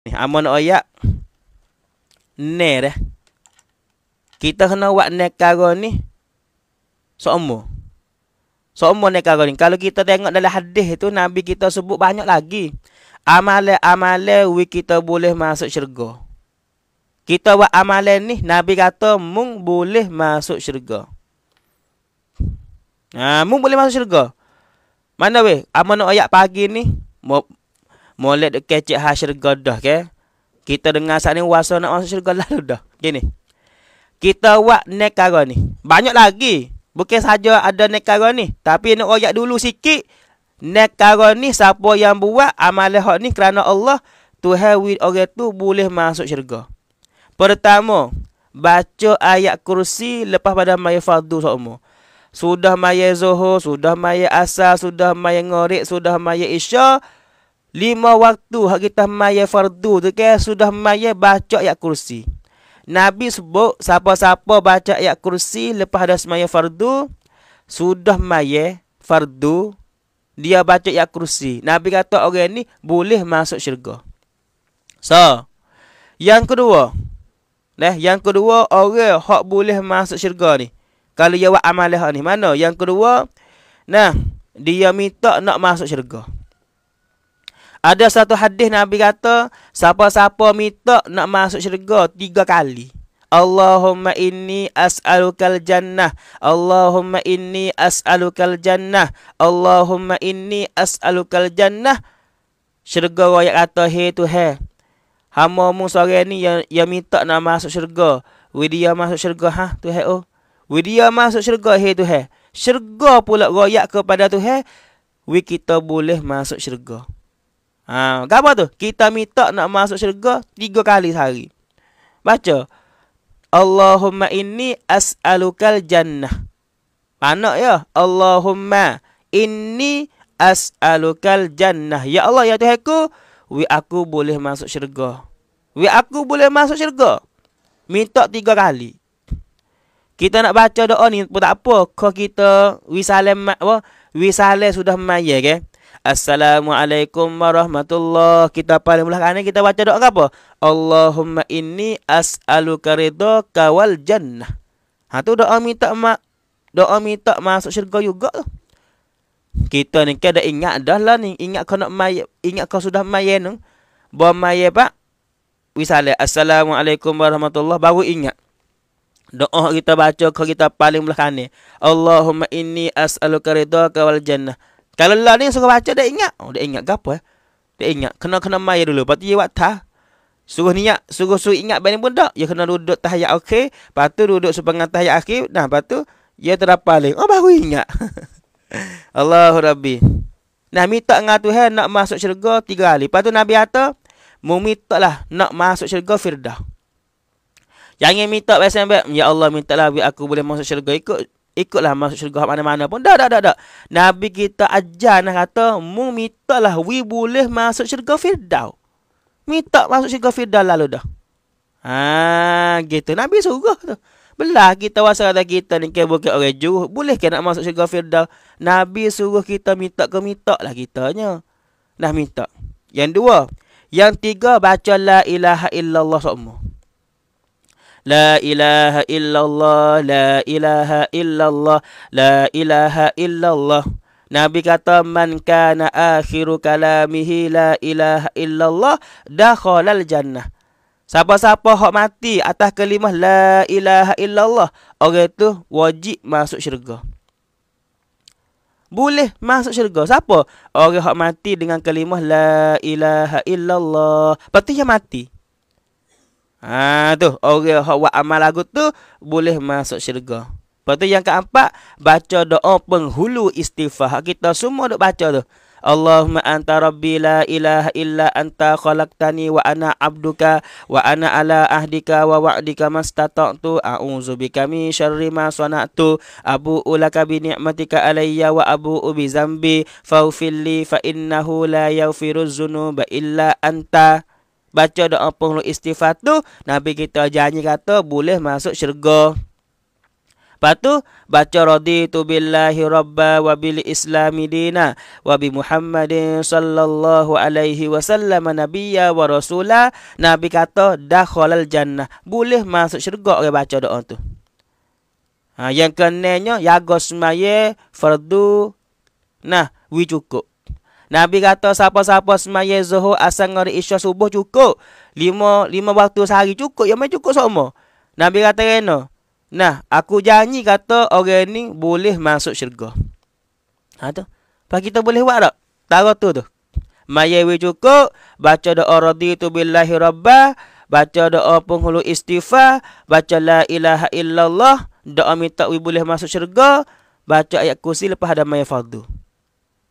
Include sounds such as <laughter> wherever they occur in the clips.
ni eh, amun ayat ne dah kita kena buat ne karo ni sama sama ne ni kalau kita tengok dalam hadis itu nabi kita sebut banyak lagi amale-amale we kita boleh masuk syurga kita buat amale ni nabi kata mung boleh masuk syurga ha mung boleh masuk syurga mana we amun oyak pagi ni Molek kecik hal syurga dah ke. Kita dengar saat ni wasa nak masuk syurga lalu dah. Gini. Kita buat nekara ni. Banyak lagi. Bukan saja ada nekara ni. Tapi nak oyak dulu sikit. Nekara ni siapa yang buat amalah ni kerana Allah. Tuhan with orang tu boleh masuk syurga. Pertama. Baca ayat kursi lepas pada maya fardu seumur. Sudah maya zuhur, sudah maya asar, sudah maya ngorik, sudah maya isya. Lima waktu hak kita maya fardu tu ke sudah maya baca ayat kursi. Nabi sebut siapa-siapa baca ayat kursi lepas ada semaya fardu sudah maya fardu dia baca ayat kursi. Nabi kata orang ni boleh masuk syurga. So, yang kedua. Nah, yang kedua orang hak boleh masuk syurga ni. Kalau dia buat amalan ni mana? Yang kedua, nah, dia minta nak masuk syurga. Ada satu hadis Nabi kata, siapa-siapa minta nak masuk syurga tiga kali. Allahumma inni as'alukal jannah. Allahumma inni as'alukal jannah. Allahumma inni as'alukal jannah. Syurga royak kata, hey tu hey. Hama mu sore ni yang, yang minta nak masuk syurga. Widya masuk syurga, ha tu hey oh. Widya masuk syurga, hey tu hey. Syurga pula royak kepada tu hey. We kita boleh masuk syurga. Ha, gambar tu. Kita minta nak masuk syurga tiga kali sehari. Baca. Allahumma inni as'alukal jannah. Panak ya. Allahumma inni as'alukal jannah. Ya Allah, ya Tuhan aku. we aku boleh masuk syurga. we aku boleh masuk syurga. Minta tiga kali. Kita nak baca doa ni pun tak apa. Kau kita wisalem apa? wisale sudah mayat ke? Okay? Assalamualaikum warahmatullahi Kita paling mula kan kita baca doa apa? Allahumma inni as'aluka ridha kawal jannah. Ha tu doa minta mak doa minta masuk syurga juga tu. Kita ni kena ingat dah lah ni ingat kau nak mai ingat kau sudah mai ya, ni. Buat mai pak. Misalnya assalamualaikum warahmatullahi baru ingat. Doa kita baca kau kita paling belakang ni. Allahumma inni as'aluka ridha kawal jannah. Kalau lah dia suruh baca dia ingat. Oh, dia ingat ke apa? Eh? Dia ingat kena kena mai dulu. Pastu dia waktu Suruh niat, suruh suruh ingat benda pun tak. Dia kena duduk tahiyat okey, patu duduk sepanjang tahiyat akhir. Nah, patu dia terdapat lagi. Oh, baru ingat. <laughs> Allahu Rabbi. Nah, minta dengan Tuhan nak masuk syurga tiga kali. Lepas tu Nabi kata, meminta lah nak masuk syurga firdah. Jangan minta biasa Ya Allah, minta lah aku boleh masuk syurga ikut ikutlah masuk syurga mana-mana pun. Dah, dah, dah, dah. Nabi kita ajar nak kata, mu minta lah, we boleh masuk syurga Fir'dau. Minta masuk syurga Fir'dau lalu dah. Ha, gitu. Nabi suruh tu. Belah kita wasal kata kita ni ke bukit orang juh. Boleh ke nak masuk syurga Fir'dau. Nabi suruh kita minta ke minta lah kitanya. Nak minta. Yang dua. Yang tiga, baca la ilaha illallah semua. لا إله إلا الله لا إله إلا الله لا إله إلا الله Nabi kata man kana akhiru kalamihi la ilaha illallah dakhalal jannah. Siapa-siapa hok mati atas kalimah la ilaha illallah, orang itu wajib masuk syurga. Boleh masuk syurga. Siapa? Orang hok mati dengan kalimah la ilaha illallah. Berarti dia mati. Ha tu orang hok buat amal lagu tu boleh masuk syurga. Lepas tu yang keempat baca doa penghulu istighfar. Kita semua duk baca tu. Allahumma anta rabbi la ilaha illa anta khalaqtani wa ana abduka wa ana ala ahdika wa wa'dika mastata'tu a'udzu bika min sharri ma sana'tu abu ulaka bi ni'matika alayya wa abu ubi zambi fa'fil li fa innahu la yaghfiru dzunuba illa anta baca doa penghulu istighfar tu Nabi kita janji kata boleh masuk syurga. Lepas tu baca raditu billahi rabba wa bil islami dina wa bi muhammadin sallallahu alaihi wasallam nabiyya wa rasula nabi kata dakhalal jannah boleh masuk syurga orang baca doa tu ha, yang kenanya jaga semaya fardu nah wi cukup Nabi kata siapa-siapa semaya zuhur asal ngari isya subuh cukup. Lima, lima waktu sehari cukup. Yang ya, main cukup semua. Nabi kata kena. Nah, aku janji kata orang ni boleh masuk syurga. Ha tu. kita boleh buat tak? Tarot tu tu. Mayawi cukup. Baca doa raditu billahi rabbah. Baca doa penghulu istighfar. Baca la ilaha illallah. Doa minta we boleh masuk syurga. Baca ayat kursi lepas ada mayafadu. fardu.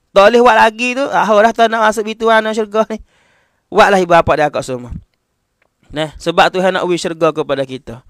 Tak boleh buat lagi tu. Ah, dah tak nak masuk pintu kan, anak syurga ni. Buatlah ibu bapa dia kat semua. Nah, sebab tu nak wish syurga kepada kita.